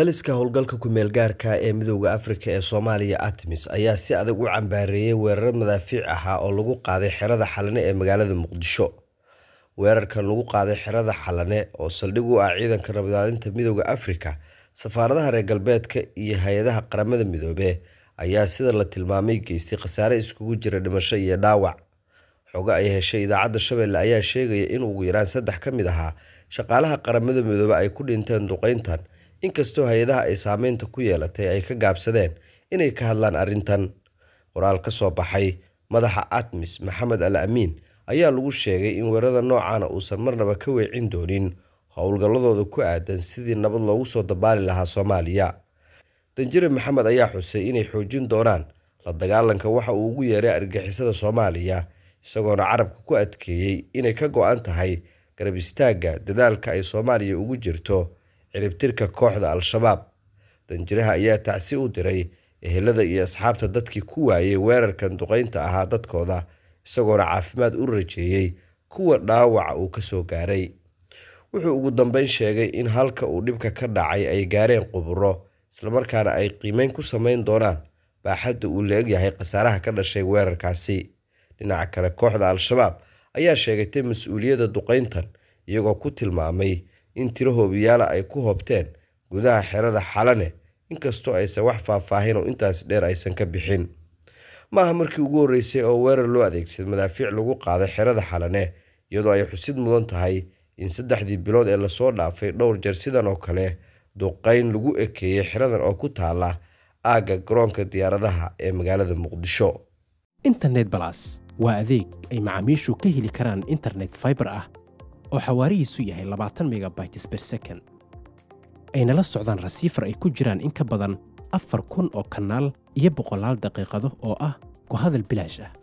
taliska howlgalka ku-meelgaarka ah ee midowda afrika ee soomaaliya artemis ayaa si adag u cambaareeyay weerar madaafiic ahaa oo lagu qaaday xerada xalane ee magaalada muqdisho weerarkan lagu qaaday xerada xalane oo saldhig u ah ciidanka nabadaalinta midowda afrika safaaradaha reer galbeedka iyo hay-adaha qaramada midoobe ayaa sida la tilmaamay geystay khasaare iskugu jira dhimasho iyo dhaawac xogo ay heshay idaacadda shabeelle ayaa sheegaya in ugu yaraan saddex ka mid ahaa shaqaalaha qaramada midoobe ay ku dhinteen duqeyntan inkastoo hay-adaha ay saameynta ku yeelatay ay ka gaabsadeen inay ka hadlaan arrintan qoraal ka soo baxay madaxa admis maxamed al amiin ayaa lagu sheegay in weerada noocaana ah uusan marnaba ka weecin doonin howlgalladooda ku aadan sidii nabad loogu soo dabaali lahaa soomaaliya danjire maxamed ayaa xusay inay xoojin doonaan la dagaalanka waxa uu ugu yeeray argixisada soomaaliya isagoona carabka ku adkeeyey inay ka go-an tahay garab istaagga dadaalka ay soomaaliya ugu jirto ciribtirka kooxda Al-shabaab danjiraha ayaa tacsi u diray ehelada iyo asxaabta dadkii ku waayay weerarkan duqaynta ahaa dadkooda isagoona caafimaad u rajeeyey kuwa dhaawaca uu ka soo gaaray wuxuu ugu dambeyn sheegay in halka uu dhibka ka dhacay ay gaareen quburo islamarkaana ay qiimeyn ku samayn doonaan baaxadda uu la egyahay khasaaraha ka dhashay weerarkaasi dhinaca kale kooxda al-shabaab ayaa sheegatay mas-uuliyadda duqayntan iyagoo ku tilmaamay in tiro hoobiyaala ay ku hoobteen gudaha xerada Xalane inkastoo aysan wax faahfaahin oo intaas dheer aysan ka bixin. Ma aha markii ugu horreysay oo weerar loo adeegsaday madaafiic lagu qaaday xerada Xalane iyadoo ay xusid mudan tahay in saddexdii bilood ee lasoo dhaafay dhowr jeer sidan oo kale duqayn lagu ekeeyay xeradan oo ku taala aagga garoonka diyaaradaha ee magaalada Muqdisho. Internet Plus waa adeeg ay macaamiishu ka heli karaan internet fiber ah oo xawaarihiisu yahay labaatan megabaytes ber second aynala socdaan rasiifar ay ku jiraan in ka badan afar kun oo kanaal iyo boqolaal daqiiqado oo ah ku hadal bilaash ah